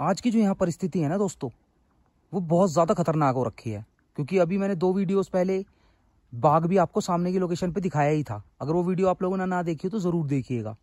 आज की जो यहाँ परिस्थिति है ना दोस्तों वो बहुत ज़्यादा खतरनाक हो रखी है क्योंकि अभी मैंने दो वीडियोस पहले बाघ भी आपको सामने की लोकेशन पे दिखाया ही था अगर वो वीडियो आप लोगों ने ना देखी हो तो ज़रूर देखिएगा